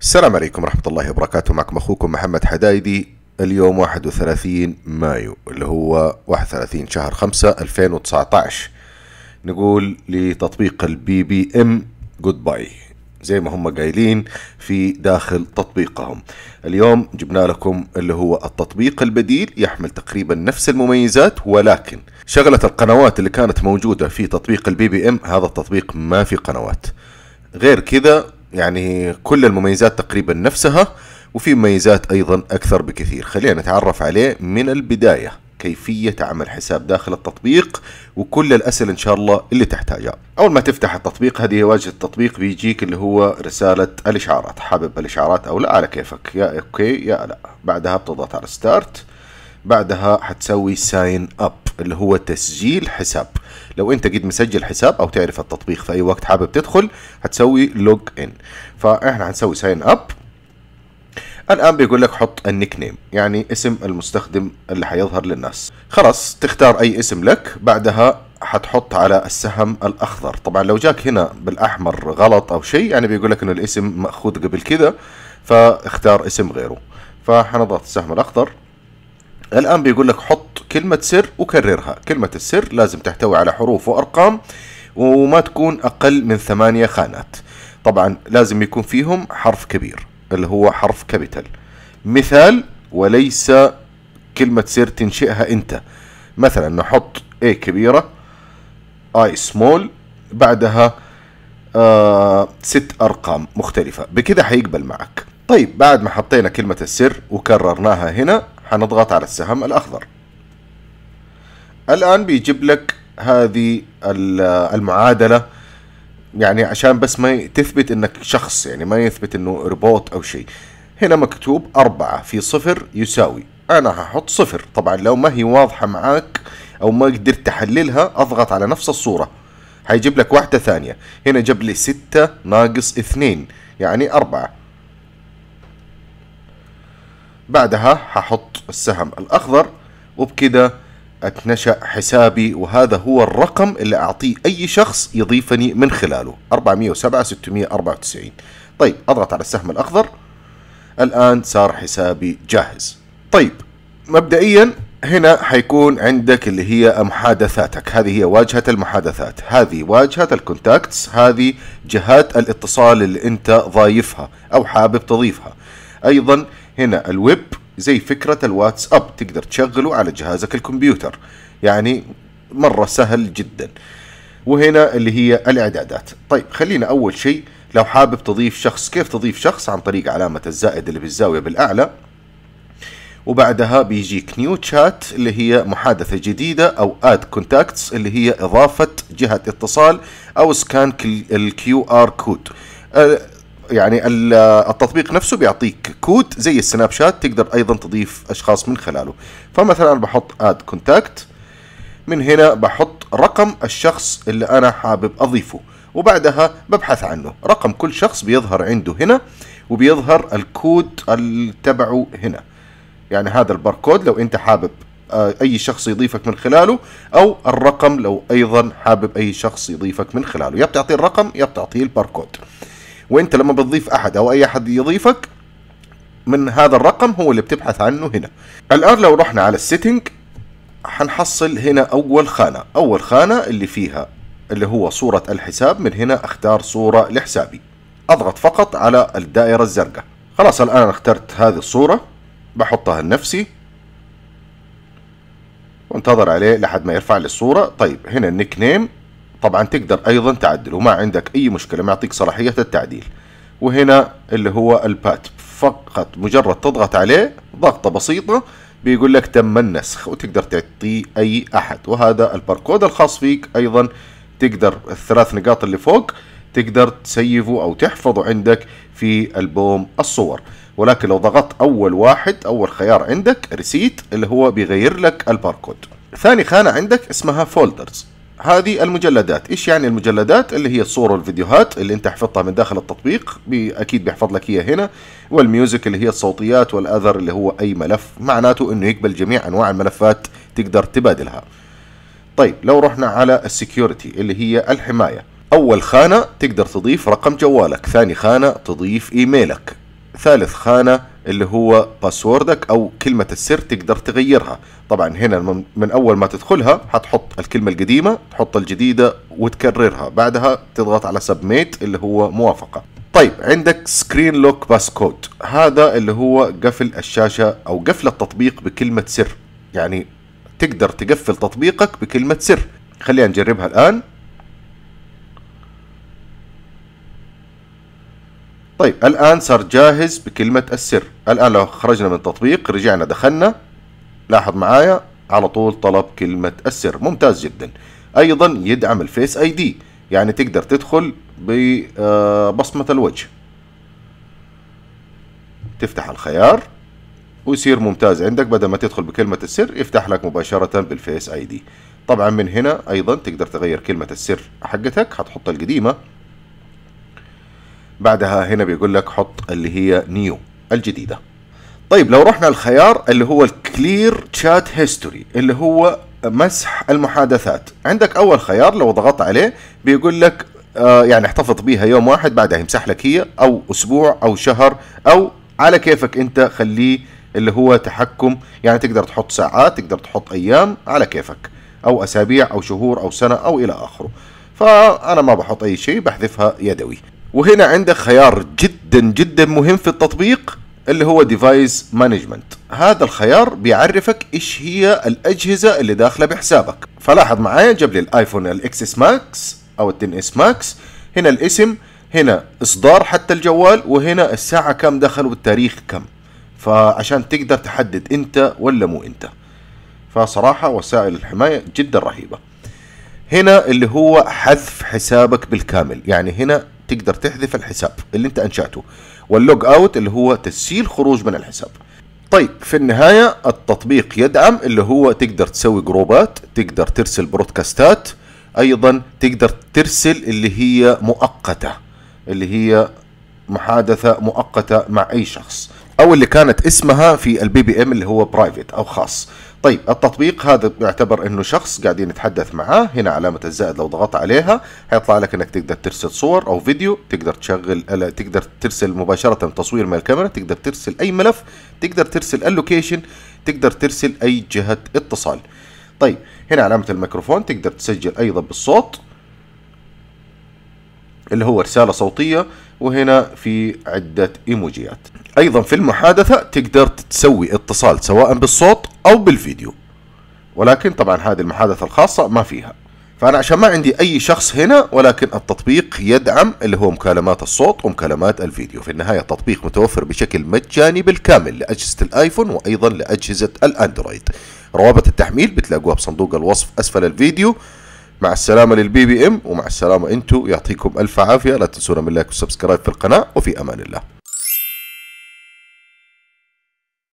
السلام عليكم ورحمة الله وبركاته معكم أخوكم محمد حدايدي اليوم 31 مايو اللي هو 31 شهر 5 2019 نقول لتطبيق البي بي ام جود باي زي ما هم قايلين في داخل تطبيقهم اليوم جبنا لكم اللي هو التطبيق البديل يحمل تقريبا نفس المميزات ولكن شغلة القنوات اللي كانت موجودة في تطبيق البي بي ام هذا التطبيق ما في قنوات غير كذا يعني كل المميزات تقريبا نفسها وفي مميزات ايضا اكثر بكثير خلينا نتعرف عليه من البدايه كيفية عمل حساب داخل التطبيق وكل الأسئلة إن شاء الله اللي تحتاجها أول ما تفتح التطبيق هذه واجهة التطبيق بيجيك اللي هو رسالة الإشعارات حابب الإشعارات أو لا على كيفك يا أوكي يا لا بعدها بتضغط على ستارت بعدها حتسوي ساين أب اللي هو تسجيل حساب لو انت جيت مسجل حساب او تعرف التطبيق في اي وقت حابب تدخل هتسوي لوج ان فاحنا هنسوي ساين اب الان بيقول لك حط النيك نيم يعني اسم المستخدم اللي حيظهر للناس خلاص تختار اي اسم لك بعدها هتحط على السهم الاخضر طبعا لو جاك هنا بالاحمر غلط او شيء يعني بيقول لك انه الاسم ماخوذ قبل كده فاختار اسم غيره فحنضغط السهم الاخضر الان بيقول لك حط كلمة سر وكررها كلمة السر لازم تحتوي على حروف وأرقام وما تكون أقل من ثمانية خانات طبعا لازم يكون فيهم حرف كبير اللي هو حرف كابيتال مثال وليس كلمة سر تنشئها أنت مثلا نحط A كبيرة I small بعدها آه ست أرقام مختلفة بكذا حيقبل معك طيب بعد ما حطينا كلمة السر وكررناها هنا حنضغط على السهم الأخضر الآن بيجيب لك هذه المعادلة يعني عشان بس ما تثبت انك شخص يعني ما يثبت انه روبوت او شيء هنا مكتوب أربعة في صفر يساوي أنا هحط صفر طبعا لو ما هي واضحة معاك أو ما قدرت تحللها أضغط على نفس الصورة هيجيب لك واحدة ثانية هنا جاب لي ستة ناقص اثنين يعني أربعة بعدها هحط السهم الأخضر وبكده اتنشأ حسابي وهذا هو الرقم اللي اعطيه اي شخص يضيفني من خلاله 407 694 طيب اضغط على السهم الاخضر الان صار حسابي جاهز طيب مبدئيا هنا حيكون عندك اللي هي محادثاتك هذه هي واجهة المحادثات هذه واجهة الكونتاكتس هذه جهات الاتصال اللي انت ضايفها او حابب تضيفها ايضا هنا الويب زي فكرة الواتس أب تقدر تشغله على جهازك الكمبيوتر يعني مرة سهل جدا وهنا اللي هي الإعدادات طيب خلينا أول شيء لو حابب تضيف شخص كيف تضيف شخص عن طريق علامة الزائد اللي بالزاوية بالأعلى وبعدها بيجيك نيو تشات اللي هي محادثة جديدة أو اد كونتاكتس اللي هي إضافة جهة اتصال أو سكان الكيو ار كود يعني التطبيق نفسه بيعطيك كود زي السناب شات تقدر ايضا تضيف اشخاص من خلاله فمثلا بحط اد كونتاكت من هنا بحط رقم الشخص اللي انا حابب اضيفه وبعدها ببحث عنه رقم كل شخص بيظهر عنده هنا وبيظهر الكود تبعه هنا يعني هذا الباركود لو انت حابب آه، اي شخص يضيفك من خلاله او الرقم لو ايضا حابب اي شخص يضيفك من خلاله يا بتعطيه الرقم يا بتعطيه الباركود وانت لما بتضيف احد او اي احد يضيفك من هذا الرقم هو اللي بتبحث عنه هنا الان لو رحنا على السيتنج هنحصل هنا اول خانة اول خانة اللي فيها اللي هو صورة الحساب من هنا اختار صورة لحسابي اضغط فقط على الدائرة الزرقاء خلاص الان اخترت هذه الصورة بحطها لنفسي وانتظر عليه لحد ما يرفع لي الصورة طيب هنا النيك نيم طبعا تقدر ايضا تعدل وما عندك اي مشكله معطيك صلاحيه التعديل وهنا اللي هو البات فقط مجرد تضغط عليه ضغطه بسيطه بيقول لك تم النسخ وتقدر تعطيه اي احد وهذا الباركود الخاص فيك ايضا تقدر الثلاث نقاط اللي فوق تقدر تسيفه او تحفظه عندك في البوم الصور ولكن لو ضغطت اول واحد اول خيار عندك ريسيت اللي هو بيغير لك الباركود ثاني خانة عندك اسمها فولدرز هذه المجلدات ايش يعني المجلدات اللي هي الصور والفيديوهات اللي انت حفظتها من داخل التطبيق اكيد بيحفظ لك اياها هنا والميوزك اللي هي الصوتيات والاذر اللي هو اي ملف معناته انه يقبل جميع انواع الملفات تقدر تبادلها طيب لو رحنا على السكيورتي اللي هي الحماية اول خانة تقدر تضيف رقم جوالك ثاني خانة تضيف ايميلك ثالث خانة اللي هو باسوردك او كلمه السر تقدر تغيرها طبعا هنا من اول ما تدخلها هتحط الكلمه القديمه تحط الجديده وتكررها بعدها تضغط على سبميت اللي هو موافقه طيب عندك سكرين لوك باسكود هذا اللي هو قفل الشاشه او قفل التطبيق بكلمه سر يعني تقدر تقفل تطبيقك بكلمه سر خلينا نجربها الان طيب الآن صار جاهز بكلمة السر الآن لو خرجنا من التطبيق رجعنا دخلنا لاحظ معايا على طول طلب كلمة السر ممتاز جدا أيضا يدعم الفيس اي دي يعني تقدر تدخل ببصمة آه، الوجه تفتح الخيار ويصير ممتاز عندك بدل ما تدخل بكلمة السر يفتح لك مباشرة بالفيس اي دي طبعا من هنا ايضا تقدر تغير كلمة السر حقتك هتحط القديمة بعدها هنا بيقول لك حط اللي هي نيو الجديده طيب لو رحنا الخيار اللي هو الكلير شات هيستوري اللي هو مسح المحادثات عندك اول خيار لو ضغطت عليه بيقول لك آه يعني احتفظ بيها يوم واحد بعدها يمسح لك هي او اسبوع او شهر او على كيفك انت خليه اللي هو تحكم يعني تقدر تحط ساعات تقدر تحط ايام على كيفك او اسابيع او شهور او سنه او الى اخره فانا ما بحط اي شيء بحذفها يدوي وهنا عندك خيار جدا جدا مهم في التطبيق اللي هو ديفايس مانجمنت هذا الخيار بيعرفك ايش هي الاجهزه اللي داخله بحسابك فلاحظ معايا جاب لي الايفون الاكس اس ماكس او التن اس ماكس هنا الاسم هنا اصدار حتى الجوال وهنا الساعه كم دخل والتاريخ كم فعشان تقدر تحدد انت ولا مو انت فصراحه وسائل الحمايه جدا رهيبه هنا اللي هو حذف حسابك بالكامل يعني هنا تقدر تحذف الحساب اللي انت انشاته واللوج اوت اللي هو تسجيل خروج من الحساب طيب في النهاية التطبيق يدعم اللي هو تقدر تسوي جروبات تقدر ترسل برودكاستات ايضا تقدر ترسل اللي هي مؤقتة اللي هي محادثة مؤقتة مع اي شخص او اللي كانت اسمها في البي بي ام اللي هو برايفت او خاص طيب التطبيق هذا يعتبر انه شخص قاعدين نتحدث معاه هنا علامة الزائد لو ضغطت عليها حيطلع لك انك تقدر ترسل صور او فيديو تقدر تشغل تقدر ترسل مباشرة تصوير من الكاميرا تقدر ترسل اي ملف تقدر ترسل اللوكيشن تقدر ترسل اي جهة اتصال طيب هنا علامة الميكروفون تقدر تسجل ايضا بالصوت اللي هو رسالة صوتية وهنا في عدة ايموجيات ايضا في المحادثة تقدر تسوي اتصال سواء بالصوت او بالفيديو ولكن طبعا هذه المحادثة الخاصة ما فيها فانا عشان ما عندي اي شخص هنا ولكن التطبيق يدعم اللي هو مكالمات الصوت ومكالمات الفيديو في النهايه التطبيق متوفر بشكل مجاني بالكامل لاجهزه الايفون وايضا لاجهزه الاندرويد روابط التحميل بتلاقوها بصندوق الوصف اسفل الفيديو مع السلامة للبي بي ام ومع السلامة انتو يعطيكم الف عافية لا تنسونا من لايك وسبسكرايب في القناة وفي امان الله